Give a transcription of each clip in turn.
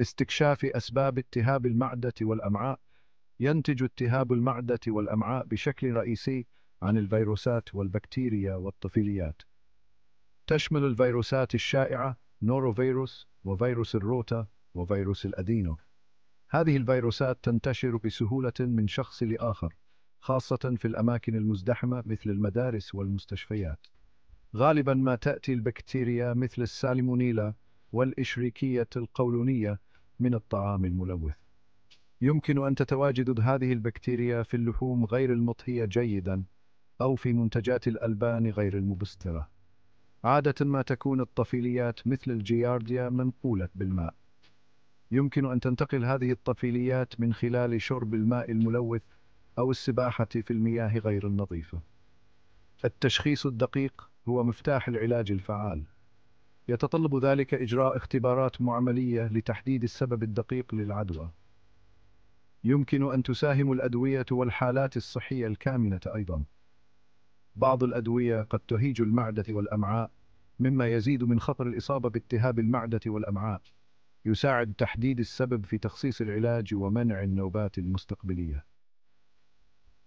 استكشاف أسباب التهاب المعدة والأمعاء ينتج التهاب المعدة والأمعاء بشكل رئيسي عن الفيروسات والبكتيريا والطفيليات تشمل الفيروسات الشائعة نوروفيروس وفيروس الروتا وفيروس الأدينو هذه الفيروسات تنتشر بسهولة من شخص لآخر خاصة في الأماكن المزدحمة مثل المدارس والمستشفيات غالبا ما تأتي البكتيريا مثل السالمونيلا والإشريكية القولونية من الطعام الملوث يمكن أن تتواجد هذه البكتيريا في اللحوم غير المطهية جيدا أو في منتجات الألبان غير المبسترة عادة ما تكون الطفيليات مثل الجيارديا منقولة بالماء يمكن أن تنتقل هذه الطفيليات من خلال شرب الماء الملوث أو السباحة في المياه غير النظيفة التشخيص الدقيق هو مفتاح العلاج الفعال يتطلب ذلك إجراء اختبارات معملية لتحديد السبب الدقيق للعدوى يمكن أن تساهم الأدوية والحالات الصحية الكامنة أيضا بعض الأدوية قد تهيج المعدة والأمعاء مما يزيد من خطر الإصابة بالتهاب المعدة والأمعاء يساعد تحديد السبب في تخصيص العلاج ومنع النوبات المستقبلية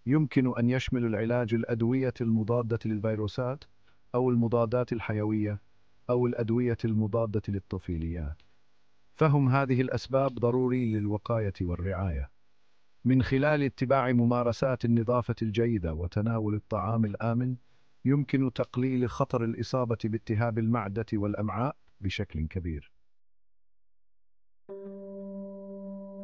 يمكن أن يشمل العلاج الأدوية المضادة للفيروسات أو المضادات الحيوية أو الأدوية المضادة للطفيليات فهم هذه الأسباب ضروري للوقاية والرعاية من خلال اتباع ممارسات النظافة الجيدة وتناول الطعام الآمن يمكن تقليل خطر الإصابة بالتهاب المعدة والأمعاء بشكل كبير